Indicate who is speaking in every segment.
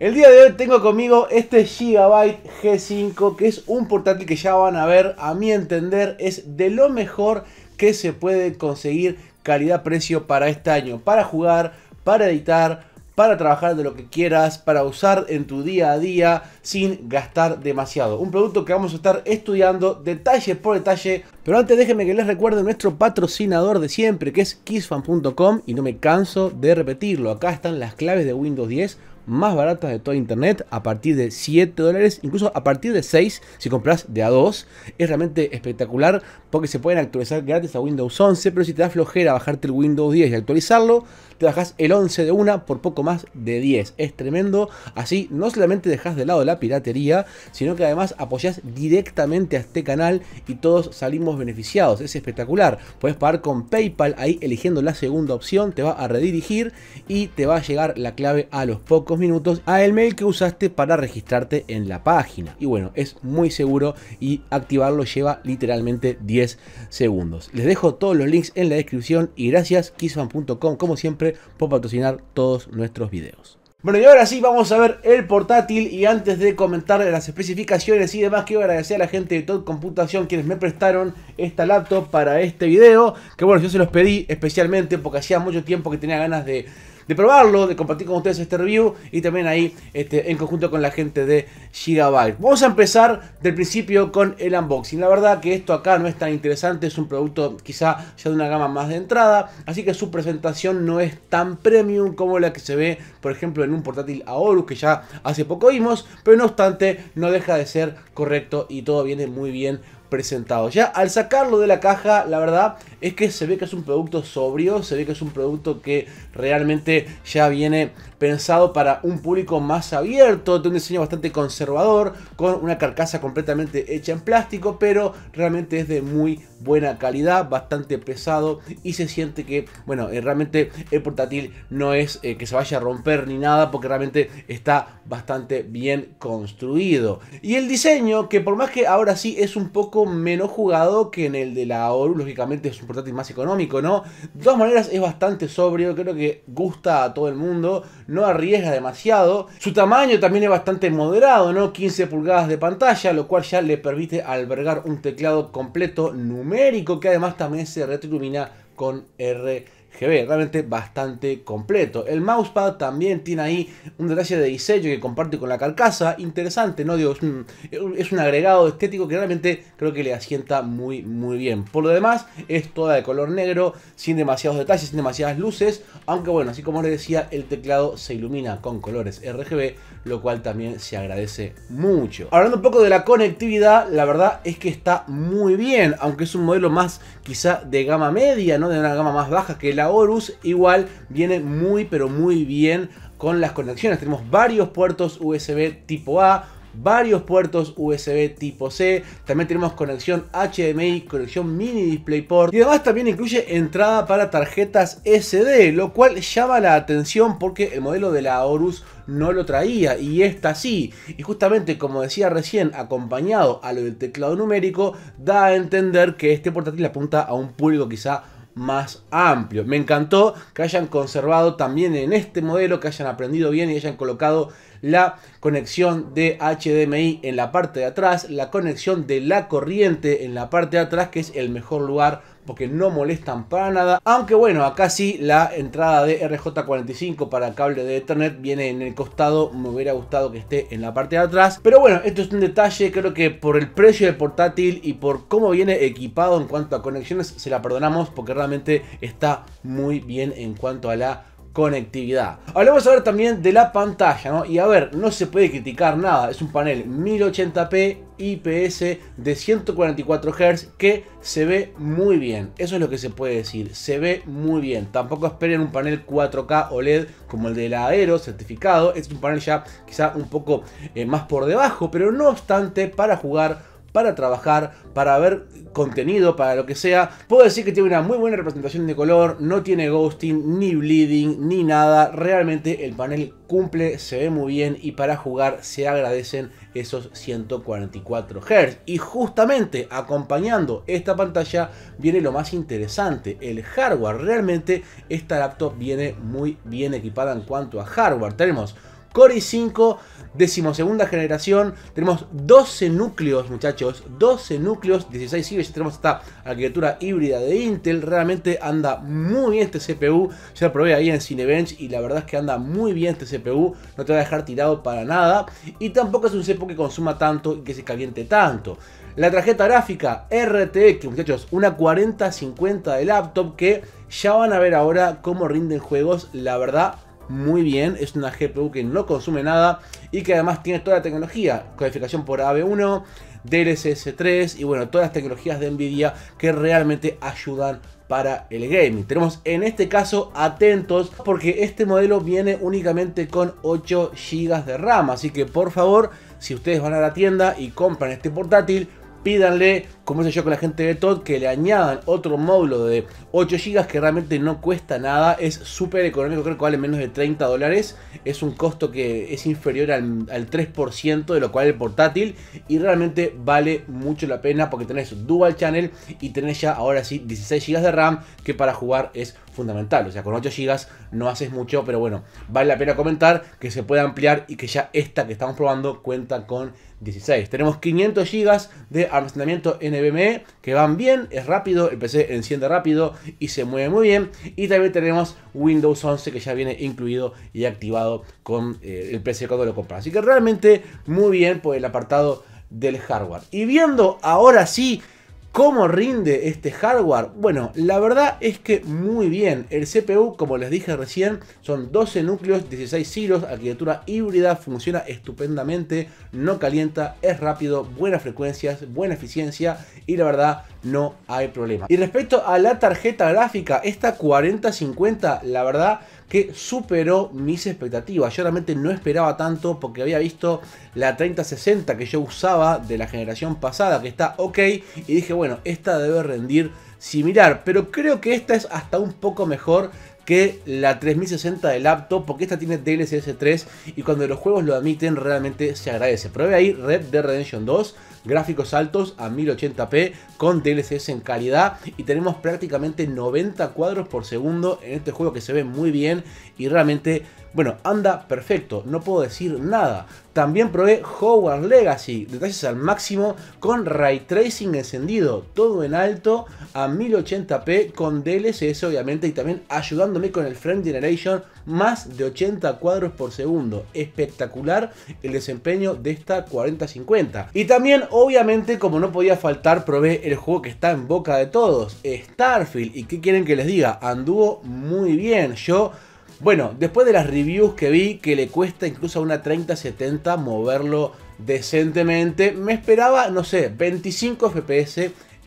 Speaker 1: El día de hoy tengo conmigo este Gigabyte G5, que es un portátil que ya van a ver, a mi entender, es de lo mejor que se puede conseguir calidad-precio para este año, para jugar, para editar, para trabajar de lo que quieras, para usar en tu día a día sin gastar demasiado. Un producto que vamos a estar estudiando detalle por detalle. Pero antes déjenme que les recuerde nuestro patrocinador de siempre, que es kissfan.com y no me canso de repetirlo. Acá están las claves de Windows 10 más baratas de toda internet a partir de 7 dólares, incluso a partir de 6 si compras de a 2. Es realmente espectacular porque se pueden actualizar gratis a Windows 11, pero si te da flojera bajarte el Windows 10 y actualizarlo, te bajas el 11 de una por poco más de 10. Es tremendo. Así no solamente dejas de lado la piratería, sino que además apoyas directamente a este canal y todos salimos beneficiados. Es espectacular. Puedes pagar con PayPal ahí eligiendo la segunda opción, te va a redirigir y te va a llegar la clave a los pocos minutos a el mail que usaste para registrarte en la página. Y bueno, es muy seguro y activarlo lleva literalmente 10 segundos. Les dejo todos los links en la descripción y gracias kissfan.com como siempre por patrocinar todos nuestros videos. Bueno y ahora sí vamos a ver el portátil y antes de comentar las especificaciones y demás quiero agradecer a la gente de todo Computación quienes me prestaron esta laptop para este video que bueno yo se los pedí especialmente porque hacía mucho tiempo que tenía ganas de de probarlo, de compartir con ustedes este review y también ahí este, en conjunto con la gente de Gigabyte. Vamos a empezar del principio con el unboxing. La verdad que esto acá no es tan interesante, es un producto quizá ya de una gama más de entrada, así que su presentación no es tan premium como la que se ve, por ejemplo, en un portátil Aorus que ya hace poco vimos, pero no obstante no deja de ser correcto y todo viene muy bien presentado. Ya al sacarlo de la caja, la verdad es que se ve que es un producto sobrio, se ve que es un producto que realmente ya viene pensado para un público más abierto, de un diseño bastante conservador, con una carcasa completamente hecha en plástico, pero realmente es de muy buena calidad, bastante pesado y se siente que, bueno, eh, realmente el portátil no es eh, que se vaya a romper ni nada, porque realmente está bastante bien construido. Y el diseño, que por más que ahora sí es un poco menos jugado que en el de la Oru, lógicamente es un portátil más económico, ¿no? De todas maneras es bastante sobrio, creo que gusta a todo el mundo, no arriesga demasiado. Su tamaño también es bastante moderado, ¿no? 15 pulgadas de pantalla, lo cual ya le permite albergar un teclado completo numérico que además también se retroilumina con R ve realmente bastante completo. El mousepad también tiene ahí un detalle de diseño que comparte con la carcasa, interesante, ¿no? Digo, es un, agregado estético que realmente creo que le asienta muy, muy bien. Por lo demás, es toda de color negro, sin demasiados detalles, sin demasiadas luces, aunque bueno, así como les decía, el teclado se ilumina con colores RGB, lo cual también se agradece mucho. Hablando un poco de la conectividad, la verdad es que está muy bien, aunque es un modelo más quizá de gama media, ¿no? De una gama más baja que la Horus igual viene muy pero muy bien con las conexiones. Tenemos varios puertos USB tipo A, varios puertos USB tipo C, también tenemos conexión HDMI, conexión mini DisplayPort y además también incluye entrada para tarjetas SD, lo cual llama la atención porque el modelo de la Horus no lo traía y esta sí. Y justamente como decía recién, acompañado a lo del teclado numérico, da a entender que este portátil apunta a un público quizá más amplio. Me encantó que hayan conservado también en este modelo, que hayan aprendido bien y hayan colocado la conexión de HDMI en la parte de atrás, la conexión de la corriente en la parte de atrás, que es el mejor lugar porque no molestan para nada. Aunque bueno, acá sí la entrada de RJ45 para cable de Ethernet viene en el costado. Me hubiera gustado que esté en la parte de atrás. Pero bueno, esto es un detalle. Creo que por el precio del portátil y por cómo viene equipado en cuanto a conexiones, se la perdonamos porque realmente está muy bien en cuanto a la conectividad. a ahora también de la pantalla, ¿no? Y a ver, no se puede criticar nada, es un panel 1080p IPS de 144 Hz que se ve muy bien, eso es lo que se puede decir, se ve muy bien. Tampoco esperen un panel 4K OLED como el de la Aero certificado, es un panel ya quizá un poco eh, más por debajo, pero no obstante para jugar para trabajar, para ver contenido, para lo que sea. Puedo decir que tiene una muy buena representación de color, no tiene ghosting, ni bleeding, ni nada. Realmente el panel cumple, se ve muy bien y para jugar se agradecen esos 144 Hz. Y justamente acompañando esta pantalla viene lo más interesante, el hardware. Realmente esta laptop viene muy bien equipada en cuanto a hardware. Tenemos Core i5, decimosegunda generación. Tenemos 12 núcleos, muchachos. 12 núcleos, 16 cibes tenemos esta arquitectura híbrida de Intel. Realmente anda muy bien este CPU. Ya lo probé ahí en Cinebench y la verdad es que anda muy bien este CPU. No te va a dejar tirado para nada. Y tampoco es un CPU que consuma tanto y que se caliente tanto. La tarjeta gráfica RTX, muchachos, una 4050 de laptop que ya van a ver ahora cómo rinden juegos. La verdad muy bien. Es una GPU que no consume nada y que además tiene toda la tecnología. Codificación por av 1 DLSS 3 y bueno, todas las tecnologías de Nvidia que realmente ayudan para el gaming. Tenemos en este caso atentos porque este modelo viene únicamente con 8 GB de RAM. Así que por favor, si ustedes van a la tienda y compran este portátil, pídanle conversa yo con la gente de Todd que le añadan otro módulo de 8 GB que realmente no cuesta nada, es súper económico, creo que vale menos de 30 dólares, es un costo que es inferior al, 3% de lo cual el portátil y realmente vale mucho la pena porque tenés dual channel y tenés ya ahora sí 16 GB de RAM que para jugar es fundamental, o sea con 8 GB no haces mucho, pero bueno, vale la pena comentar que se puede ampliar y que ya esta que estamos probando cuenta con 16. Tenemos 500 GB de almacenamiento en el NVMe que van bien, es rápido, el PC enciende rápido y se mueve muy bien. Y también tenemos Windows 11 que ya viene incluido y activado con eh, el PC cuando lo compras. Así que realmente muy bien por el apartado del hardware. Y viendo ahora sí ¿Cómo rinde este hardware? Bueno, la verdad es que muy bien. El CPU, como les dije recién, son 12 núcleos, 16 hilos, arquitectura híbrida, funciona estupendamente, no calienta, es rápido, buenas frecuencias, buena eficiencia y la verdad no hay problema. Y respecto a la tarjeta gráfica, esta 4050, la verdad que superó mis expectativas. Yo realmente no esperaba tanto porque había visto la 3060 que yo usaba de la generación pasada, que está ok, y dije, bueno, esta debe rendir similar, pero creo que esta es hasta un poco mejor que la 3060 de laptop, porque esta tiene DLSS 3 y cuando los juegos lo admiten realmente se agradece. Probé ahí Red Dead Redemption 2, gráficos altos a 1080p con DLCs en calidad y tenemos prácticamente 90 cuadros por segundo en este juego que se ve muy bien y realmente, bueno, anda perfecto, no puedo decir nada. También probé Howard Legacy, detalles al máximo con ray tracing encendido, todo en alto a 1080p con DLSS obviamente y también ayudándome con el frame generation más de 80 cuadros por segundo. Espectacular el desempeño de esta 4050. Y también obviamente, como no podía faltar, probé el juego que está en boca de todos, Starfield. ¿Y qué quieren que les diga? Anduvo muy bien. Yo, bueno, después de las reviews que vi, que le cuesta incluso a una 30-70 moverlo decentemente, me esperaba, no sé, 25 FPS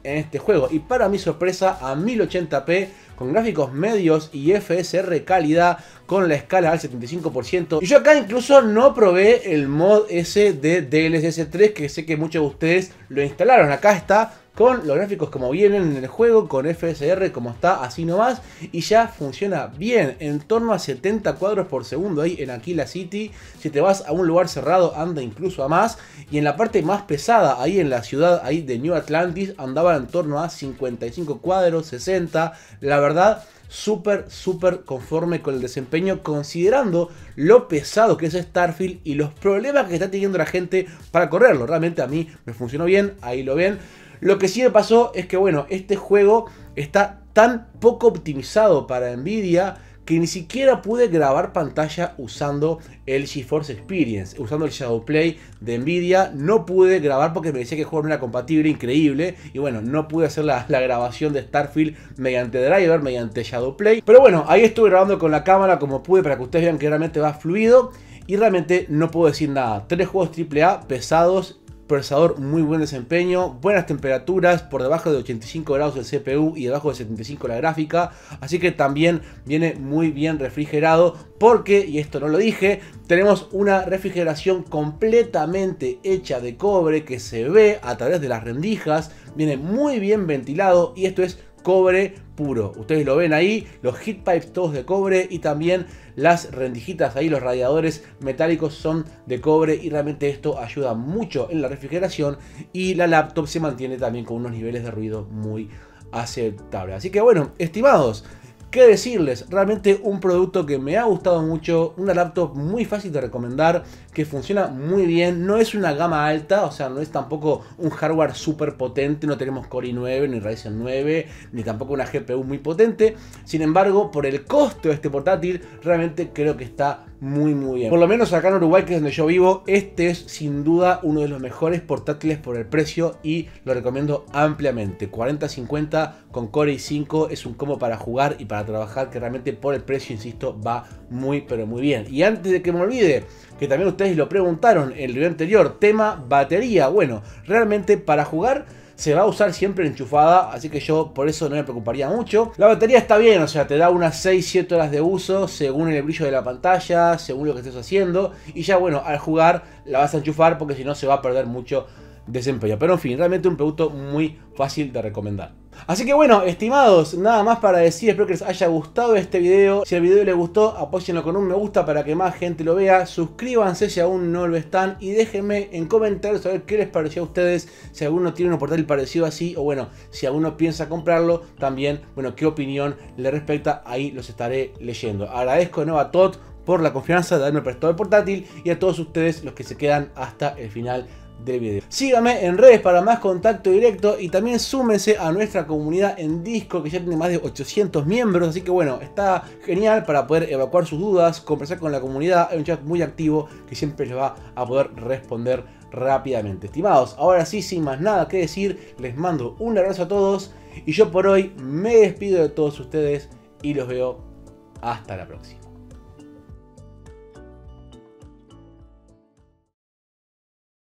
Speaker 1: en este juego. Y para mi sorpresa, a 1080p, con gráficos medios y FSR calidad, con la escala al 75%. Y yo acá incluso no probé el mod ese de DLSS3, que sé que muchos de ustedes lo instalaron. Acá está con los gráficos como vienen en el juego, con FSR como está, así nomás, y ya funciona bien, en torno a 70 cuadros por segundo ahí en Aquila City, si te vas a un lugar cerrado anda incluso a más, y en la parte más pesada, ahí en la ciudad ahí de New Atlantis, andaba en torno a 55 cuadros, 60, la verdad súper, súper conforme con el desempeño, considerando lo pesado que es Starfield y los problemas que está teniendo la gente para correrlo. Realmente a mí me funcionó bien, ahí lo ven. Lo que sí me pasó es que, bueno, este juego está tan poco optimizado para Nvidia que ni siquiera pude grabar pantalla usando el GeForce Experience, usando el Shadow Play de Nvidia. No pude grabar porque me decía que el juego no era compatible, increíble. Y bueno, no pude hacer la, grabación de Starfield mediante driver, mediante ShadowPlay. Play. Pero bueno, ahí estuve grabando con la cámara como pude para que ustedes vean que realmente va fluido. Y realmente no puedo decir nada. Tres juegos AAA pesados procesador muy buen desempeño, buenas temperaturas, por debajo de 85 grados el CPU y debajo de 75 la gráfica, así que también viene muy bien refrigerado porque, y esto no lo dije, tenemos una refrigeración completamente hecha de cobre que se ve a través de las rendijas, viene muy bien ventilado y esto es cobre puro. Ustedes lo ven ahí, los heat todos de cobre y también las rendijitas ahí, los radiadores metálicos son de cobre y realmente esto ayuda mucho en la refrigeración y la laptop se mantiene también con unos niveles de ruido muy aceptables. Así que bueno, estimados, ¿Qué decirles? Realmente un producto que me ha gustado mucho, una laptop muy fácil de recomendar, que funciona muy bien, no es una gama alta, o sea, no es tampoco un hardware súper potente, no tenemos Core i9, ni Ryzen 9, ni tampoco una GPU muy potente, sin embargo, por el costo de este portátil, realmente creo que está muy muy bien. Por lo menos acá en Uruguay, que es donde yo vivo, este es sin duda uno de los mejores portátiles por el precio y lo recomiendo ampliamente. 40-50 con Core i5 es un combo para jugar y para trabajar que realmente por el precio, insisto, va muy pero muy bien. Y antes de que me olvide, que también ustedes lo preguntaron en el video anterior, tema batería. Bueno, realmente para jugar se va a usar siempre enchufada, así que yo por eso no me preocuparía mucho. La batería está bien, o sea, te da unas 6-7 horas de uso según el brillo de la pantalla, según lo que estés haciendo. Y ya bueno, al jugar la vas a enchufar porque si no se va a perder mucho desempeño. Pero en fin, realmente un producto muy fácil de recomendar. Así que bueno, estimados, nada más para decir, espero que les haya gustado este video. Si el video les gustó, apóyenlo con un me gusta para que más gente lo vea. Suscríbanse si aún no lo están y déjenme en comentarios saber qué les pareció a ustedes. Si alguno tiene un portátil parecido así o bueno, si alguno piensa comprarlo, también, bueno, qué opinión le respecta, ahí los estaré leyendo. Agradezco de nuevo a Todd por la confianza de haberme prestado el portátil y a todos ustedes los que se quedan hasta el final del en redes para más contacto directo y también súmense a nuestra comunidad en disco que ya tiene más de 800 miembros, así que bueno, está genial para poder evacuar sus dudas, conversar con la comunidad, es un chat muy activo que siempre les va a poder responder rápidamente. Estimados, ahora sí, sin más nada que decir, les mando un abrazo a todos y yo por hoy me despido de todos ustedes y los veo hasta la próxima.